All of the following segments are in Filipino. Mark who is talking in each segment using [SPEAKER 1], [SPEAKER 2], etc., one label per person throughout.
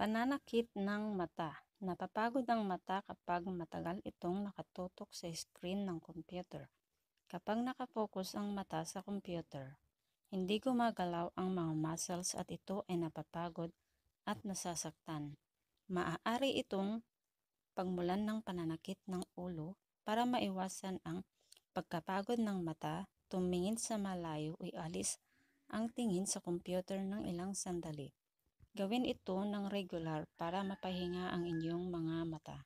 [SPEAKER 1] Pananakit ng mata. Napapagod ang mata kapag matagal itong nakatutok sa screen ng computer. Kapag nakapokus ang mata sa computer, hindi gumagalaw ang mga muscles at ito ay napapagod at nasasaktan. Maaari itong pagmulan ng pananakit ng ulo para maiwasan ang pagkapagod ng mata, tumingin sa malayo, alis ang tingin sa computer ng ilang sandali Gawin ito ng regular para mapahinga ang inyong mga mata.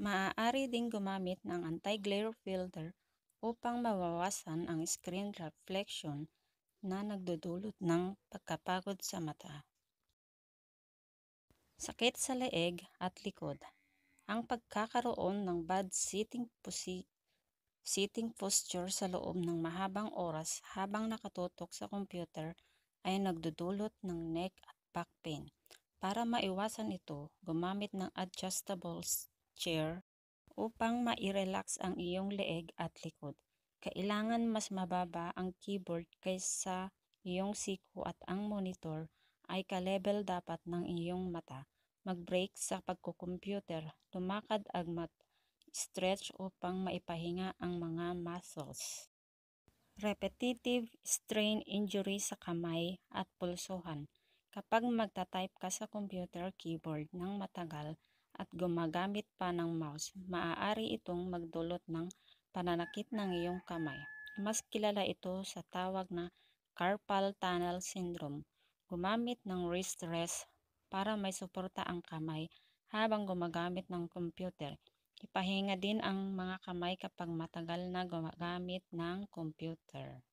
[SPEAKER 1] Maaari ding gumamit ng anti-glare filter upang mawawasan ang screen reflection na nagdudulot ng pagkapagod sa mata. Sakit sa leeg at likod. Ang pagkakaroon ng bad sitting, posi- sitting posture sa loob ng mahabang oras habang nakatutok sa computer ay nagdudulot ng neck at back pain. Para maiwasan ito, gumamit ng adjustable chair upang ma-relax ang iyong leeg at likod. Kailangan mas mababa ang keyboard kaysa iyong siko at ang monitor ay ka-level dapat ng iyong mata. Mag-break sa pagkukumpyuter, tumakad agmat, stretch upang maipahinga ang mga muscles. Repetitive strain injury sa kamay at pulsohan Kapag magta-type ka sa computer keyboard ng matagal at gumagamit pa ng mouse, maaari itong magdulot ng pananakit ng iyong kamay. Mas kilala ito sa tawag na carpal tunnel syndrome. Gumamit ng wrist rest para may suporta ang kamay habang gumagamit ng computer. Ipahinga din ang mga kamay kapag matagal na gumagamit ng computer.